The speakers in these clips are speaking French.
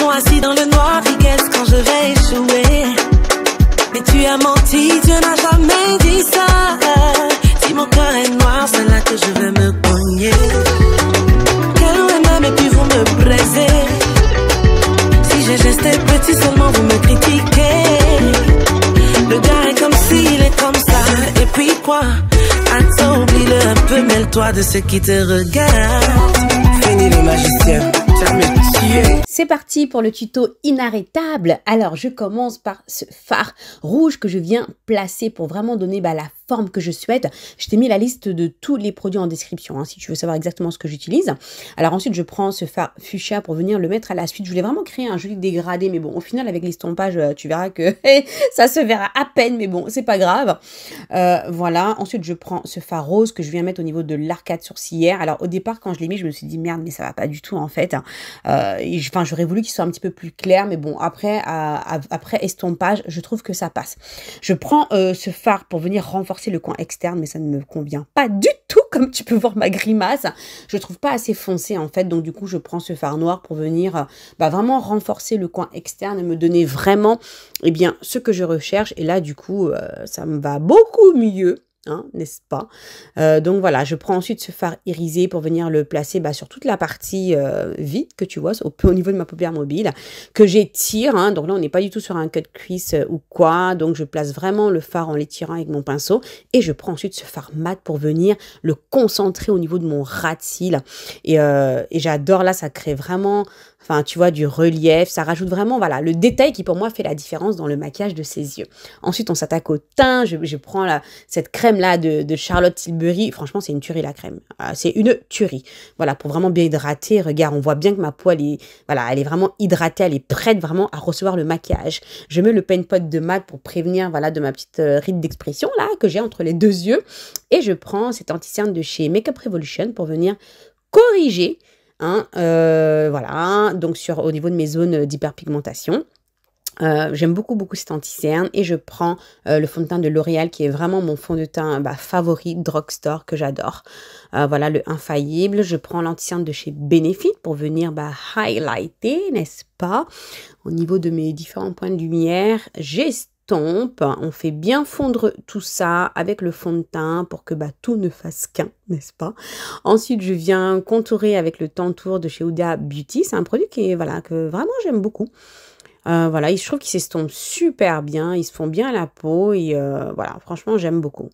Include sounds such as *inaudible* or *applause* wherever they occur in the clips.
sont assis dans le noir, qu'est-ce quand je vais échouer. Mais tu as menti, Dieu n'a jamais dit ça. Si mon cœur est noir, c'est là que je vais me cogner. même et puis vous me brisez. Si j'ai gesté petit, seulement vous me critiquez. Le gars est comme s'il est comme ça. Et puis quoi? Attends, oublie-le un peu, mêle-toi de ceux qui te regarde. Fini le magicien. C'est parti pour le tuto inarrêtable. Alors je commence par ce phare rouge que je viens placer pour vraiment donner bah, la que je souhaite. Je t'ai mis la liste de tous les produits en description, hein, si tu veux savoir exactement ce que j'utilise. Alors ensuite, je prends ce fuchsia pour venir le mettre à la suite. Je voulais vraiment créer un joli dégradé, mais bon, au final, avec l'estompage, euh, tu verras que *laughs* eh, ça se verra à peine, mais bon, c'est pas grave. Euh, voilà, ensuite, je prends ce fard rose que je viens mettre au niveau de l'arcade sourcilière. Alors au départ, quand je l'ai mis, je me suis dit, merde, mais ça va pas du tout, en fait. Hein. Euh, enfin, j'aurais voulu qu'il soit un petit peu plus clair, mais bon, après, après estompage, je trouve que ça passe. Je prends ce fard pour venir renforcer le coin externe, mais ça ne me convient pas du tout, comme tu peux voir ma grimace. Je trouve pas assez foncé, en fait. Donc, du coup, je prends ce fard noir pour venir euh, bah, vraiment renforcer le coin externe et me donner vraiment et eh bien, ce que je recherche. Et là, du coup, euh, ça me va beaucoup mieux. Hein, n'est-ce pas euh, Donc voilà, je prends ensuite ce fard irisé pour venir le placer bah, sur toute la partie euh, vide que tu vois, au, niveau de ma paupière mobile, que j'étire. Hein. donc là, on n'est pas du tout sur un cut cuisse euh, ou quoi. Donc je place vraiment le fard en l'étirant avec mon pinceau. Et je prends ensuite ce fard mat pour venir le concentrer au niveau de mon ras de cils. Et, j'adore, là, ça crée vraiment, enfin, tu vois, du relief. Ça rajoute vraiment, voilà, le détail qui pour moi fait la différence dans le maquillage de ses yeux. Ensuite, on s'attaque au teint. Je, prends la, cette crème là de, Charlotte Tilbury, franchement, c'est une tuerie la crème. Euh, c'est une tuerie. Voilà, pour vraiment bien hydrater. Regarde, on voit bien que ma peau, elle est, voilà, elle est vraiment hydratée, elle est prête vraiment à recevoir le maquillage. Je mets le paint pot de MAC pour prévenir, voilà, de ma petite euh, ride d'expression là que j'ai entre les deux yeux. Et je prends cet anti-cerne de chez Makeup Revolution pour venir corriger, hein, euh, voilà, donc sur au niveau de mes zones d'hyperpigmentation. Euh, j'aime beaucoup beaucoup cet anti-cerne et je prends euh, le fond de teint de L'Oréal qui est vraiment mon fond de teint bah, favori drugstore que j'adore. Euh, voilà le infaillible. Je prends l'anti-cerne de chez Benefit pour venir bah, highlighter, n'est-ce pas Au niveau de mes différents points de lumière, j'estompe. On fait bien fondre tout ça avec le fond de teint pour que bah, tout ne fasse qu'un, n'est-ce pas Ensuite, je viens contourer avec le Tantour de chez Ouda Beauty. C'est un produit voilà, que vraiment j'aime beaucoup. Euh, voilà, je trouve qu'ils s'estompent super bien, ils se font bien à la peau et euh, voilà, franchement, j'aime beaucoup.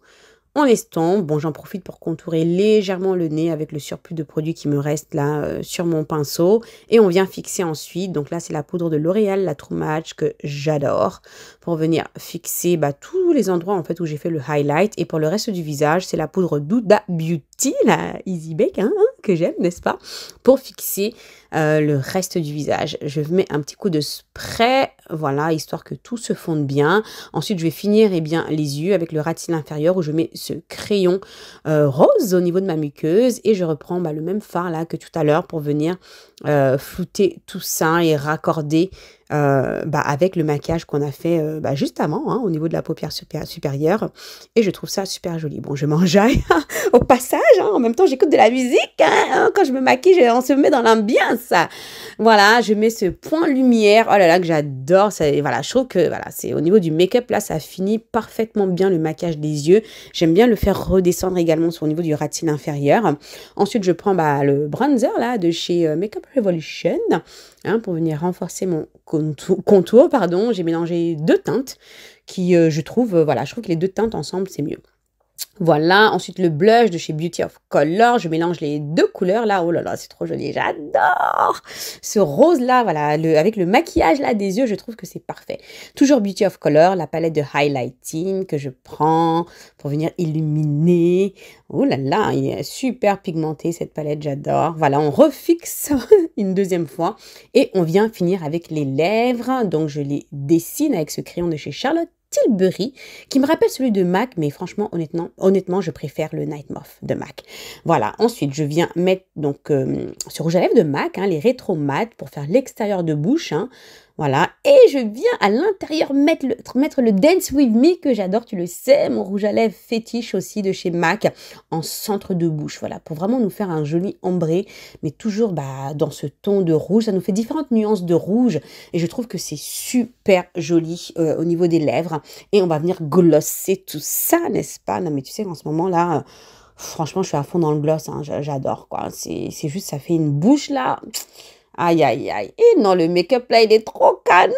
On estompe, bon, j'en profite pour contourer légèrement le nez avec le surplus de produit qui me reste là euh, sur mon pinceau et on vient fixer ensuite. Donc là, c'est la poudre de L'Oréal, la True Match que j'adore pour venir fixer bah, tous les endroits en fait où j'ai fait le highlight et pour le reste du visage, c'est la poudre Douda Beauty, la Easy Bake, hein, hein que j'aime, n'est-ce pas Pour fixer euh, le reste du visage. Je mets un petit coup de spray, voilà, histoire que tout se fonde bien. Ensuite, je vais finir et eh bien, les yeux avec le ratile inférieur où je mets ce crayon euh, rose au niveau de ma muqueuse et je reprends bah, le même fard là que tout à l'heure pour venir euh, flouter tout ça et raccorder euh, bah, avec le maquillage qu'on a fait justement euh, bah, juste avant, hein, au niveau de la paupière supérieure. Et je trouve ça super joli. Bon, je m'enjaille *laughs* hein, au passage. Hein. en même temps, j'écoute de la musique. quand je me maquille, on se met dans l'ambiance. Voilà, je mets ce point lumière. Oh là là, que j'adore. Voilà, je trouve que voilà, c'est au niveau du make-up, là, ça finit parfaitement bien le maquillage des yeux. J'aime bien le faire redescendre également sur le niveau du ratine inférieur. Ensuite, je prends bah, le bronzer là de chez euh, Makeup Revolution. Hein, pour venir renforcer mon contour. pardon, j'ai mélangé deux teintes qui, euh, je trouve, euh, voilà, je trouve que les deux teintes ensemble, c'est mieux. Voilà, ensuite le blush de chez Beauty of Color, je mélange les deux couleurs là, oh là là, c'est trop joli, j'adore ce rose là, voilà, le, avec le maquillage là des yeux, je trouve que c'est parfait. Toujours Beauty of Color, la palette de highlighting que je prends pour venir illuminer, oh là là, il est super pigmenté cette palette, j'adore. Voilà, on refixe *laughs* une deuxième fois et on vient finir avec les lèvres, donc je les dessine avec ce crayon de chez Charlotte Tilbury, qui me rappelle celui de MAC, mais franchement, honnêtement, honnêtement je préfère le Night Moth de MAC. Voilà, ensuite, je viens mettre donc sur euh, rouge à lèvres de MAC, hein, les rétro mat pour faire l'extérieur de bouche. Hein. Voilà. Et je viens à l'intérieur mettre le, mettre le Dance With Me que j'adore, tu le sais, mon rouge à lèvres fétiche aussi de chez MAC en centre de bouche. Voilà, pour vraiment nous faire un joli ambré, mais toujours bah, dans ce ton de rouge. Ça nous fait différentes nuances de rouge et je trouve que c'est super joli euh, au niveau des lèvres. Et on va venir glosser tout ça, n'est-ce pas Non, mais tu sais qu'en ce moment-là, franchement, je suis à fond dans le gloss. Hein. J'adore, quoi. C'est juste, ça fait une bouche là Aïe, aïe, aïe. Et non, le make-up là, il est trop canon.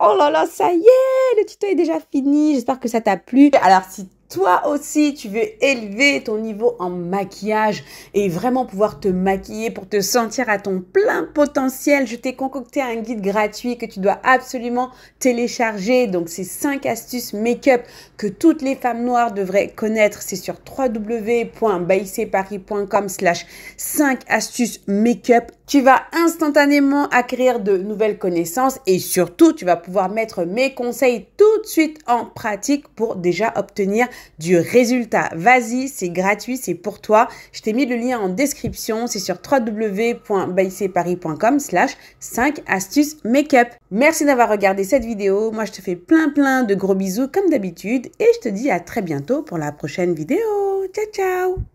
Oh là là, ça y est, le tuto est déjà fini. J'espère que ça t'a plu. Alors, si toi aussi, tu veux élever ton niveau en maquillage et vraiment pouvoir te maquiller pour te sentir à ton plein potentiel, je t'ai concocté un guide gratuit que tu dois absolument télécharger. Donc, c'est 5 astuces make-up que toutes les femmes noires devraient connaître. C'est sur www.baisseparis.com slash 5 astuces make-up. Tu vas instantanément acquérir de nouvelles connaissances et surtout, tu vas pouvoir mettre mes conseils tout de suite en pratique pour déjà obtenir du résultat. Vas-y, c'est gratuit, c'est pour toi. Je t'ai mis le lien en description, c'est sur www.baisserparis.com slash 5 astuces make-up. Merci d'avoir regardé cette vidéo. Moi, je te fais plein plein de gros bisous comme d'habitude et je te dis à très bientôt pour la prochaine vidéo. Ciao, ciao